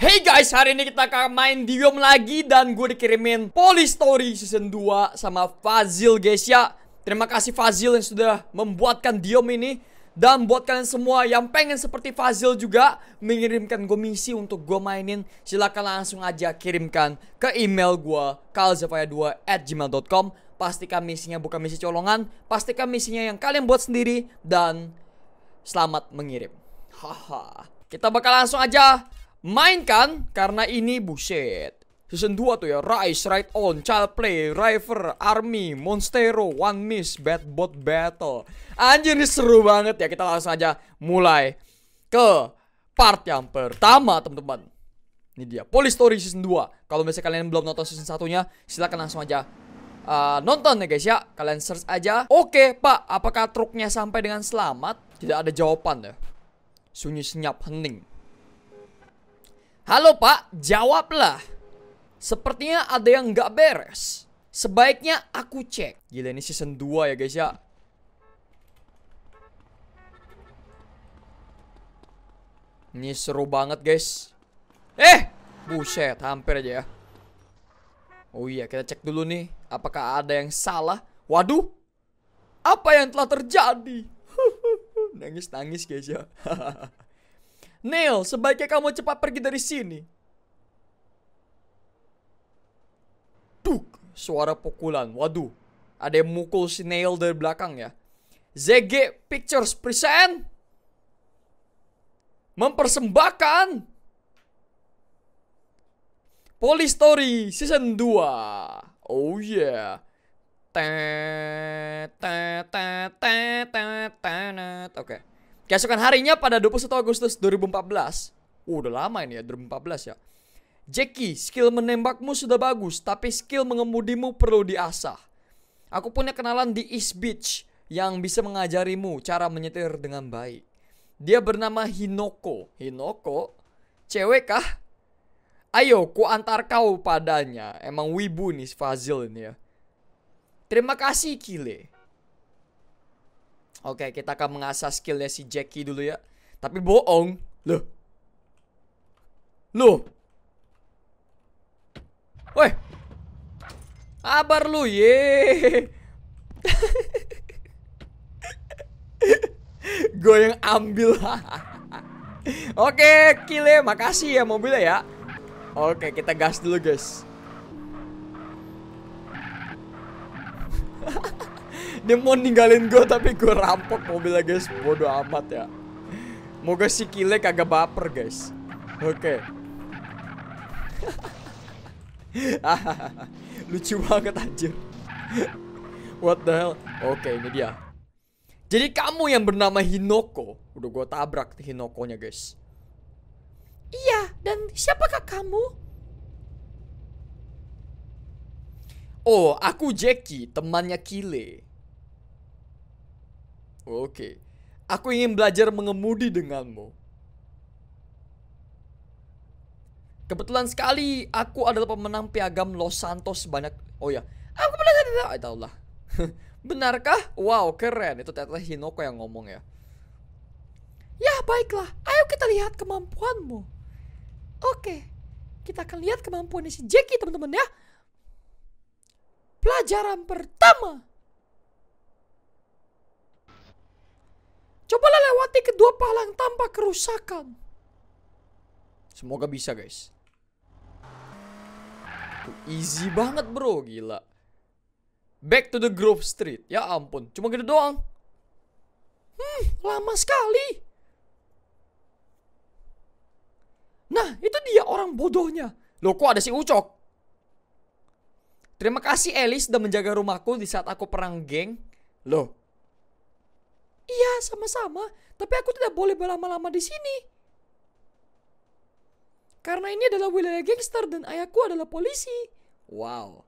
Hey guys, hari ini kita akan main Diom lagi dan gue dikirimin Police Story Season 2 sama Fazil guys ya. Terima kasih Fazil yang sudah membuatkan Diom ini dan buat kalian semua yang pengen seperti Fazil juga mengirimkan gue misi untuk gue mainin, silakan langsung aja kirimkan ke email gue kalzavaya 2gmailcom Pastikan misinya bukan misi colongan, pastikan misinya yang kalian buat sendiri dan selamat mengirim. Haha. Kita bakal langsung aja mainkan karena ini buset. Season 2 tuh ya, Rise, right On, Child Play, River, Army, Monstero, One Miss, Bad Bot Battle. Anjir ini seru banget ya, kita langsung aja mulai ke part yang pertama teman-teman. Ini dia, Police Story Season 2. Kalau misalnya kalian belum nonton season satunya, silahkan langsung aja uh, nonton ya guys ya. Kalian search aja. Oke pak, apakah truknya sampai dengan selamat? Tidak ada jawaban ya. Sunyi senyap hening. Halo pak, jawablah. Sepertinya ada yang nggak beres. Sebaiknya aku cek. Gila ini season 2 ya guys ya. Ini seru banget guys. Eh, buset, hampir aja ya. Oh iya, kita cek dulu nih. Apakah ada yang salah? Waduh, apa yang telah terjadi? Nangis-nangis guys ya. Neil, sebaiknya kamu cepat pergi dari sini. Duk, suara pukulan. Waduh, ada yang mukul si Neil dari belakang ya. ZG Pictures present mempersembahkan Police Story Season 2. Oh yeah. Oke. Okay. Keesokan harinya pada 21 Agustus 2014, uh, udah lama ini ya 2014 ya. Jackie, skill menembakmu sudah bagus, tapi skill mengemudimu perlu diasah. Aku punya kenalan di East Beach yang bisa mengajarimu cara menyetir dengan baik. Dia bernama Hinoko. Hinoko? Cewek kah? Ayo, ku antar kau padanya. Emang wibu nih Fazil ini ya. Terima kasih Kile. Oke, kita akan mengasah skillnya si Jackie dulu ya. Tapi bohong. Loh. Loh. Weh. Kabar lu, ye. Gue yang ambil. Oke, kile, ya. makasih ya mobilnya ya. Oke, kita gas dulu, guys. Dia mau ninggalin gue tapi gue rampok mobilnya guys. Bodoh amat ya. Moga si Kile kagak baper guys. Oke. Okay. Lucu banget anjir. What the hell? Oke, okay, ini dia. Jadi kamu yang bernama Hinoko. Udah gue tabrak Hinokonya guys. Iya, dan siapakah kamu? Oh, aku Jackie, temannya Kile. Oke. Aku ingin belajar mengemudi denganmu. Kebetulan sekali aku adalah pemenang piagam Los Santos sebanyak Oh ya, aku belajar itu. Allah. Benarkah? Wow, keren. Itu teteh Hinoko yang ngomong ya. Ya, baiklah. Ayo kita lihat kemampuanmu. Oke. Kita akan lihat kemampuan si Jackie, teman-teman ya. Pelajaran pertama. Cobalah lewati kedua palang tanpa kerusakan. Semoga bisa guys. easy banget bro, gila. Back to the Grove Street. Ya ampun, cuma gitu doang. Hmm, lama sekali. Nah, itu dia orang bodohnya. Loh, kok ada si Ucok? Terima kasih Elis sudah menjaga rumahku di saat aku perang geng. Loh, Iya, sama-sama. Tapi aku tidak boleh berlama-lama di sini. Karena ini adalah wilayah gangster dan ayahku adalah polisi. Wow.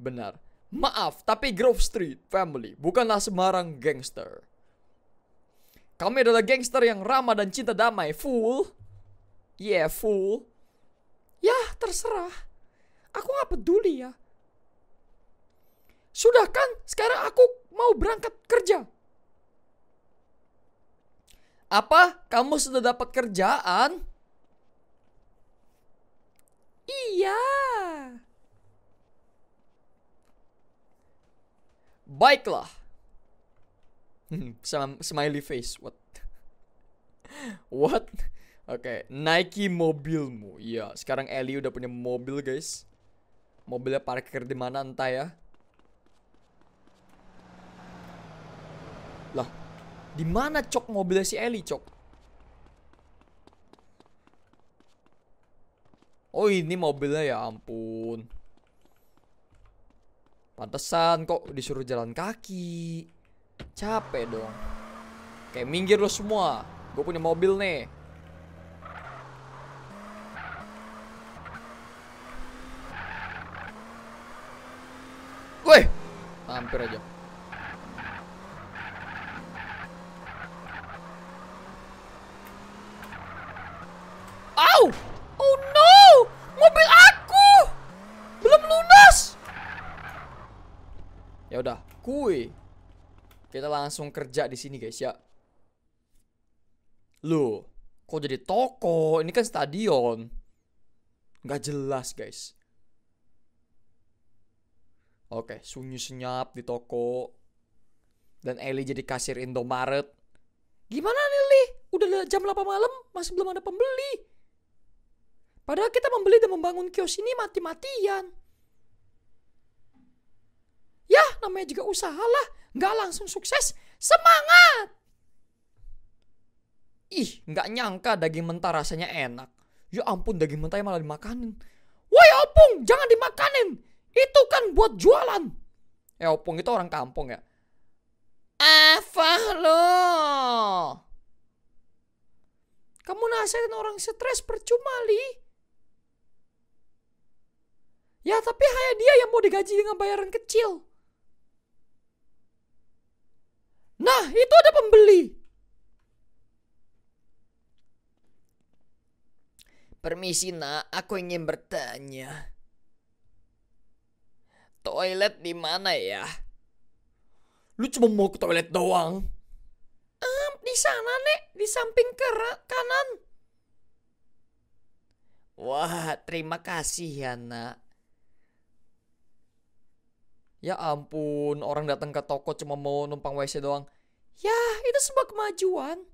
Benar. Maaf, tapi Grove Street Family bukanlah sembarang gangster. Kami adalah gangster yang ramah dan cinta damai, fool. Yeah, fool. Yah, terserah. Aku gak peduli ya. Sudah kan, sekarang aku mau berangkat kerja. Apa? Kamu sudah dapat kerjaan? Iya. Baiklah. Hmm, smiley face. What? What? Oke, okay. Nike mobilmu. Iya, sekarang Ellie udah punya mobil, guys. Mobilnya parkir di mana entah ya. Di mana cok mobilnya si Eli cok? Oh ini mobilnya ya ampun. Pantesan kok disuruh jalan kaki. Capek dong. Kayak minggir lo semua. Gue punya mobil nih. Woi, hampir aja. Kuy. Kita langsung kerja di sini guys ya. Loh, kok jadi toko? Ini kan stadion. Nggak jelas guys. Oke, sunyi senyap di toko. Dan Eli jadi kasir Indomaret. Gimana nih Li? Udah jam 8 malam masih belum ada pembeli. Padahal kita membeli dan membangun kios ini mati-matian. Ya namanya juga usaha lah, Nggak langsung sukses. Semangat! Ih, nggak nyangka daging mentah rasanya enak. Ya ampun daging mentahnya malah dimakanin. Woi opung, jangan dimakanin. Itu kan buat jualan. Eh opung itu orang kampung ya. Apa lo? Kamu nasihatin orang stres percuma, Li. Ya tapi hanya dia yang mau digaji dengan bayaran kecil. Nah, itu ada pembeli. Permisi nak, aku ingin bertanya. Toilet di mana ya? Lu cuma mau ke toilet doang? Um, di sana nek, di samping kanan. Wah, terima kasih ya nak. Ya ampun, orang datang ke toko cuma mau numpang WC doang. Ya, itu sebuah kemajuan.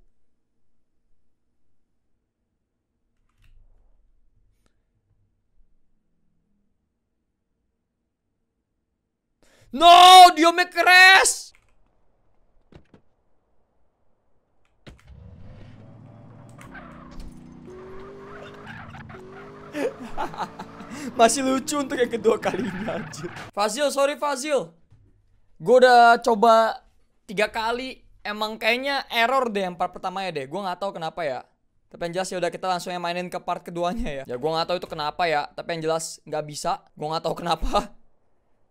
No, dia make Ha ha ha. Masih lucu untuk yang kedua kalinya anjir. Fazil, sorry Fazil. Gue udah coba tiga kali. Emang kayaknya error deh yang part pertamanya deh. Gue nggak tahu kenapa ya. Tapi yang jelas ya udah kita langsung yang mainin ke part keduanya ya. Ya gue nggak tahu itu kenapa ya. Tapi yang jelas nggak bisa. Gue nggak tahu kenapa.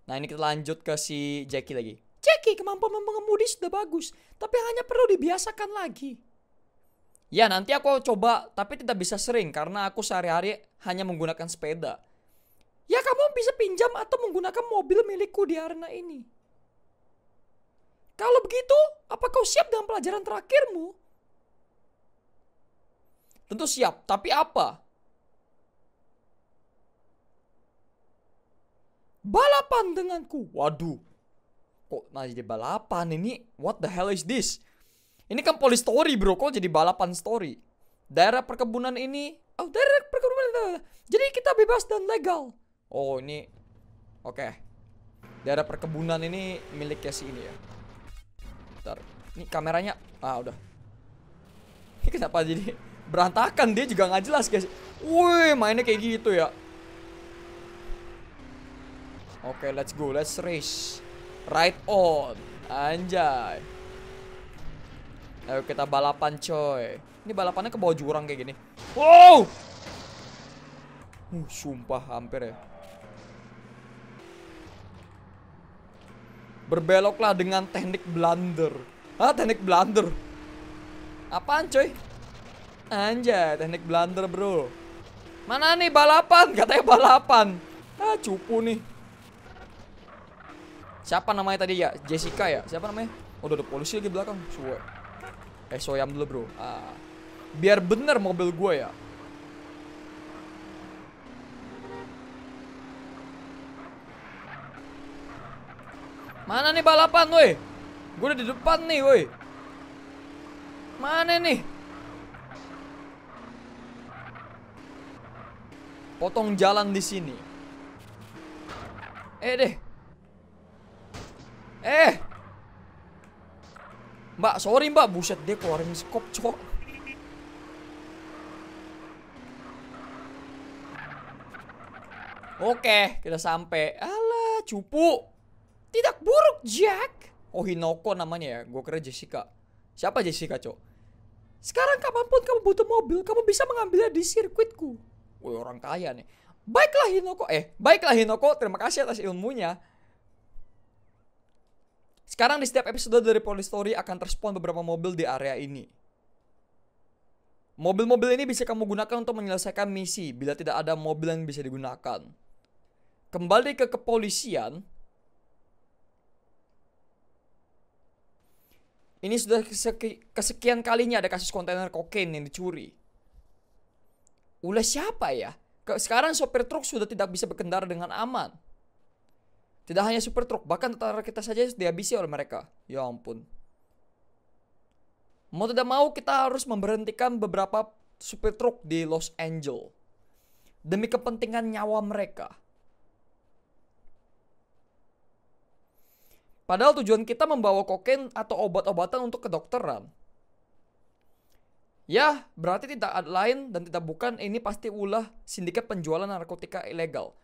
Nah ini kita lanjut ke si Jackie lagi. Jackie kemampuan mengemudi sudah bagus, tapi hanya perlu dibiasakan lagi. Ya nanti aku coba, tapi tidak bisa sering karena aku sehari-hari hanya menggunakan sepeda. Ya kamu bisa pinjam atau menggunakan mobil milikku di arena ini. Kalau begitu, apa kau siap dengan pelajaran terakhirmu? Tentu siap, tapi apa? Balapan denganku. Waduh. Kok nah jadi balapan ini? What the hell is this? Ini kan polis story bro, kok jadi balapan story? Daerah perkebunan ini... Oh, daerah perkebunan... Jadi kita bebas dan legal. Oh ini Oke okay. Daerah perkebunan ini miliknya si ini ya Bentar Ini kameranya Ah udah Ini kenapa jadi Berantakan dia juga nggak jelas guys Wih mainnya kayak gitu ya Oke okay, let's go Let's race Right on Anjay Ayo kita balapan coy Ini balapannya ke bawah jurang kayak gini Wow Uh, sumpah hampir ya Berbeloklah dengan teknik blunder. Hah, teknik blunder? Apaan coy? Anjay, teknik blunder bro. Mana nih balapan? Katanya balapan. Ah, cupu nih. Siapa namanya tadi ya? Jessica ya? Siapa namanya? Oh, udah ada polisi lagi belakang. Suwe. Eh, soyam dulu bro. Ah. Biar bener mobil gue ya. Mana nih balapan, woi? Gue udah di depan nih, woi. Mana nih? Potong jalan di sini. Eh deh. Eh. Mbak, sorry mbak, buset dia keluarin skop cok. Oke, kita sampai. Alah, cupu. Tidak buruk, Jack. Oh, Hinoko namanya ya. Gue kira Jessica. Siapa Jessica, Cok? Sekarang kapanpun kamu butuh mobil, kamu bisa mengambilnya di sirkuitku. Woi, orang kaya nih. Baiklah Hinoko, eh, baiklah Hinoko, terima kasih atas ilmunya. Sekarang di setiap episode dari Police Story akan terspon beberapa mobil di area ini. Mobil-mobil ini bisa kamu gunakan untuk menyelesaikan misi bila tidak ada mobil yang bisa digunakan. Kembali ke kepolisian, Ini sudah kesekian kalinya ada kasus kontainer kokain yang dicuri. Ulah siapa ya? Sekarang sopir truk sudah tidak bisa berkendara dengan aman. Tidak hanya sopir truk, bahkan tentara kita saja dihabisi oleh mereka. Ya ampun. Mau tidak mau kita harus memberhentikan beberapa sopir truk di Los Angeles. Demi kepentingan nyawa mereka. Padahal tujuan kita membawa kokain atau obat-obatan untuk kedokteran. Ya, berarti tidak lain dan tidak bukan ini pasti ulah sindikat penjualan narkotika ilegal.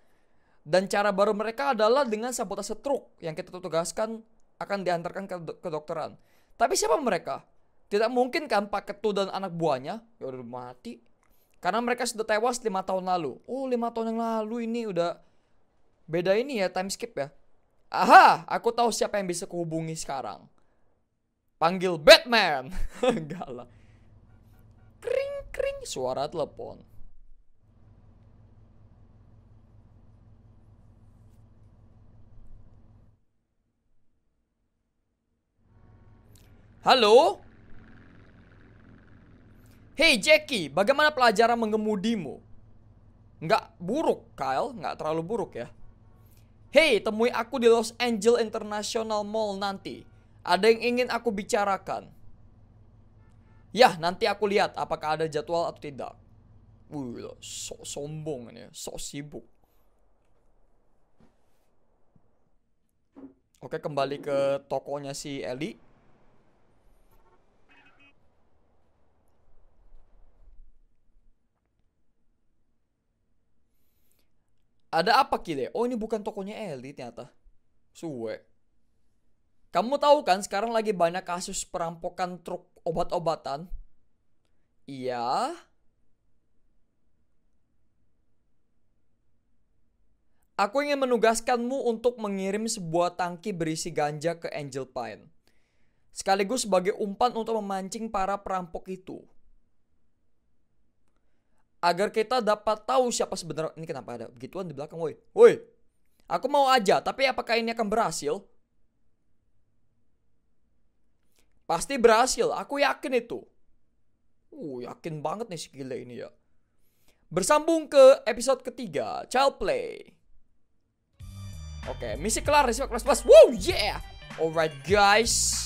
Dan cara baru mereka adalah dengan sabotase truk yang kita tugaskan akan diantarkan ke kedokteran. Tapi siapa mereka? Tidak mungkin kan Pak Ketu dan anak buahnya? Ya udah mati. Karena mereka sudah tewas lima tahun lalu. Oh lima tahun yang lalu ini udah beda ini ya time skip ya. Aha, aku tahu siapa yang bisa kuhubungi sekarang. Panggil Batman. Enggak lah. Kring kring suara telepon. Halo? Hey Jackie, bagaimana pelajaran mengemudimu? Nggak buruk, Kyle. Nggak terlalu buruk ya. Hey, temui aku di Los Angeles International Mall nanti. Ada yang ingin aku bicarakan. Yah, nanti aku lihat apakah ada jadwal atau tidak. Wih, sok sombong ini, ya. sok sibuk. Oke, kembali ke tokonya si Ellie. Ada apa Kile? Oh ini bukan tokonya Eli ternyata. Suwe. Kamu tahu kan sekarang lagi banyak kasus perampokan truk obat-obatan? Iya. Aku ingin menugaskanmu untuk mengirim sebuah tangki berisi ganja ke Angel Pine. Sekaligus sebagai umpan untuk memancing para perampok itu agar kita dapat tahu siapa sebenarnya ini kenapa ada begituan di belakang woi woi aku mau aja tapi apakah ini akan berhasil pasti berhasil aku yakin itu uh yakin banget nih si gila ini ya bersambung ke episode ketiga child play oke misi kelar respect plus wow yeah alright guys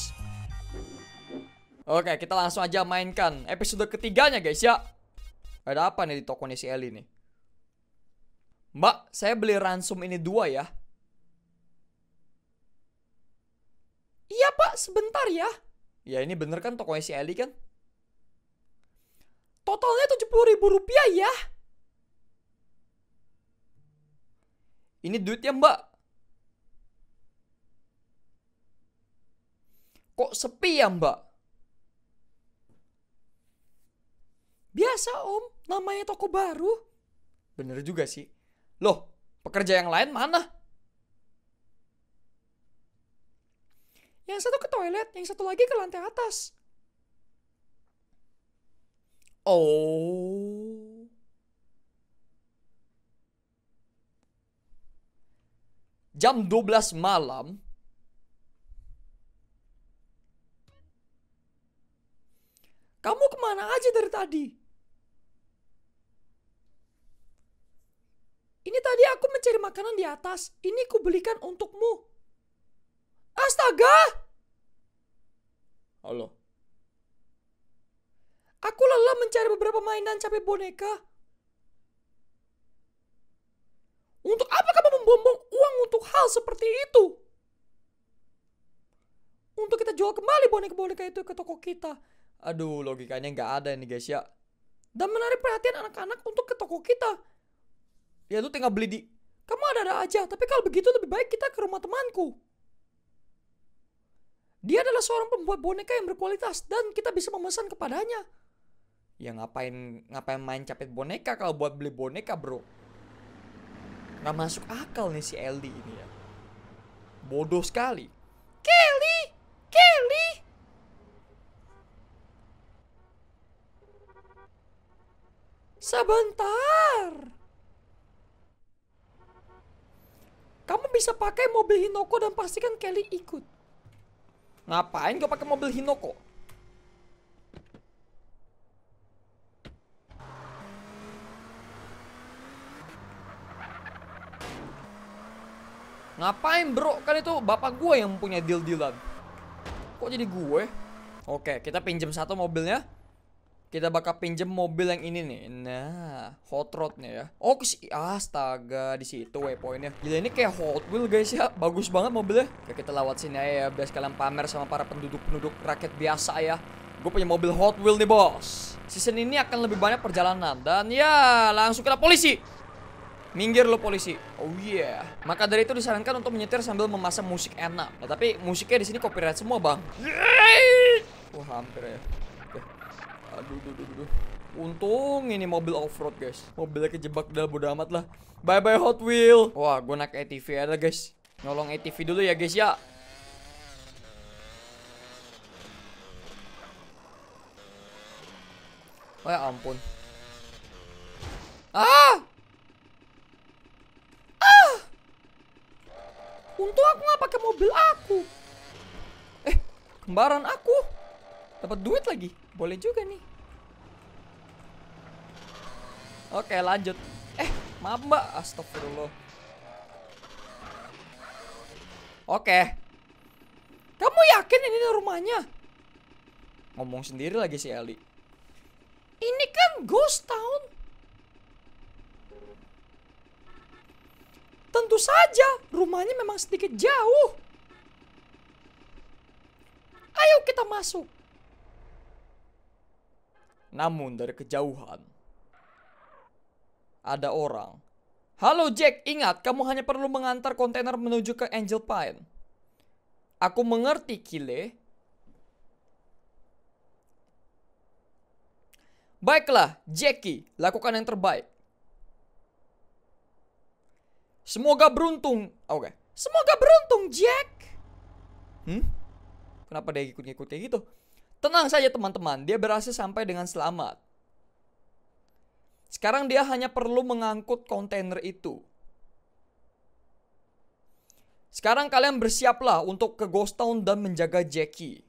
Oke, kita langsung aja mainkan episode ketiganya guys ya. Ada apa nih di tokonya si Eli nih? Mbak, saya beli ransum ini dua ya. Iya pak, sebentar ya. Ya ini bener kan tokonya si Eli kan? Totalnya 70 ribu rupiah ya. Ini duitnya mbak. Kok sepi ya mbak? Biasa om. Namanya toko baru. Bener juga sih. Loh, pekerja yang lain mana? Yang satu ke toilet, yang satu lagi ke lantai atas. Oh. Jam 12 malam. Kamu kemana aja dari tadi? Ini tadi aku mencari makanan di atas. Ini kubelikan untukmu. Astaga! Halo. Aku lelah mencari beberapa mainan capek boneka. Untuk apa kamu membombong uang untuk hal seperti itu? Untuk kita jual kembali boneka-boneka itu ke toko kita. Aduh, logikanya nggak ada ini guys ya. Dan menarik perhatian anak-anak untuk ke toko kita ya lu tinggal beli di kamu ada-ada aja tapi kalau begitu lebih baik kita ke rumah temanku dia adalah seorang pembuat boneka yang berkualitas dan kita bisa memesan kepadanya ya ngapain ngapain main capit boneka kalau buat beli boneka bro Gak masuk akal nih si Eldi ini ya bodoh sekali Kelly Kelly sebentar Kamu bisa pakai mobil Hinoko dan pastikan Kelly ikut. Ngapain gue pakai mobil Hinoko? Ngapain bro? Kan itu bapak gue yang punya deal-dealan. Kok jadi gue? Oke, kita pinjam satu mobilnya. Kita bakal pinjem mobil yang ini nih. Nah, hot rodnya ya. Oh, astaga di situ waypointnya. Gila ini kayak Hot Wheel guys ya. Bagus banget mobilnya. Ya kita lewat sini aja ya. Biar kalian pamer sama para penduduk-penduduk rakyat biasa ya. Gue punya mobil Hot Wheel nih bos. Season ini akan lebih banyak perjalanan dan ya langsung kena polisi. Minggir lo polisi. Oh yeah. Maka dari itu disarankan untuk menyetir sambil memasang musik enak. Nah, tapi musiknya di sini copyright semua, Bang. Wah, hampir ya. Aduh, aduh, aduh, aduh. Untung ini mobil off-road guys Mobilnya kejebak dalam bodo amat lah Bye-bye Hot Wheel Wah gue naik ATV ada guys Nolong ATV dulu ya guys ya Oh ya ampun Ah Ah Untung aku gak pakai mobil aku Eh kembaran aku Dapat duit lagi boleh juga nih. Oke, lanjut. Eh, maaf mbak. Astagfirullah. Oke. Kamu yakin ini rumahnya? Ngomong sendiri lagi si Eli. Ini kan ghost town. Tentu saja, rumahnya memang sedikit jauh. Ayo kita masuk. Namun dari kejauhan ada orang. Halo Jack, ingat kamu hanya perlu mengantar kontainer menuju ke Angel Pine. Aku mengerti, Kile. Baiklah, Jackie, lakukan yang terbaik. Semoga beruntung. Oke. Okay. Semoga beruntung, Jack. Hmm? Kenapa dia ikut-ikut kayak gitu? Tenang saja teman-teman, dia berhasil sampai dengan selamat. Sekarang dia hanya perlu mengangkut kontainer itu. Sekarang kalian bersiaplah untuk ke Ghost Town dan menjaga Jackie.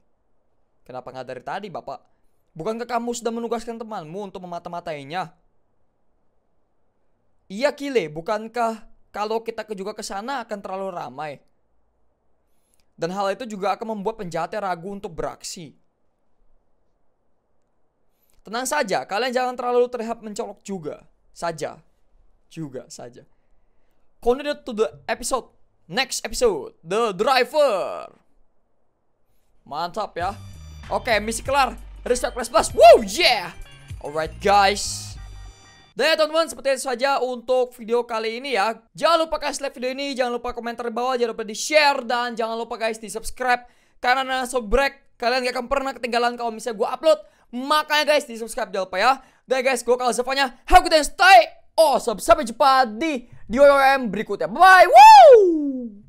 Kenapa nggak dari tadi, Bapak? Bukankah kamu sudah menugaskan temanmu untuk memata-matainya? Iya, Kile. Bukankah kalau kita juga ke sana akan terlalu ramai? Dan hal itu juga akan membuat penjahatnya ragu untuk beraksi. Tenang saja, kalian jangan terlalu terlihat mencolok juga. Saja. Juga saja. Continue to the episode. Next episode, The Driver. Mantap ya. Oke, okay, misi kelar. Respect plus plus. Wow, yeah. Alright guys. Dan ya teman-teman seperti itu saja untuk video kali ini ya Jangan lupa guys like video ini Jangan lupa komentar di bawah Jangan lupa di share Dan jangan lupa guys di subscribe Karena Sobrek Kalian gak akan pernah ketinggalan kalau misalnya gue upload Makanya guys, di subscribe jangan lupa ya. Dan guys, gue kalau sepanya, have a good day, stay awesome. Sampai jumpa di di berikutnya. Bye, woo!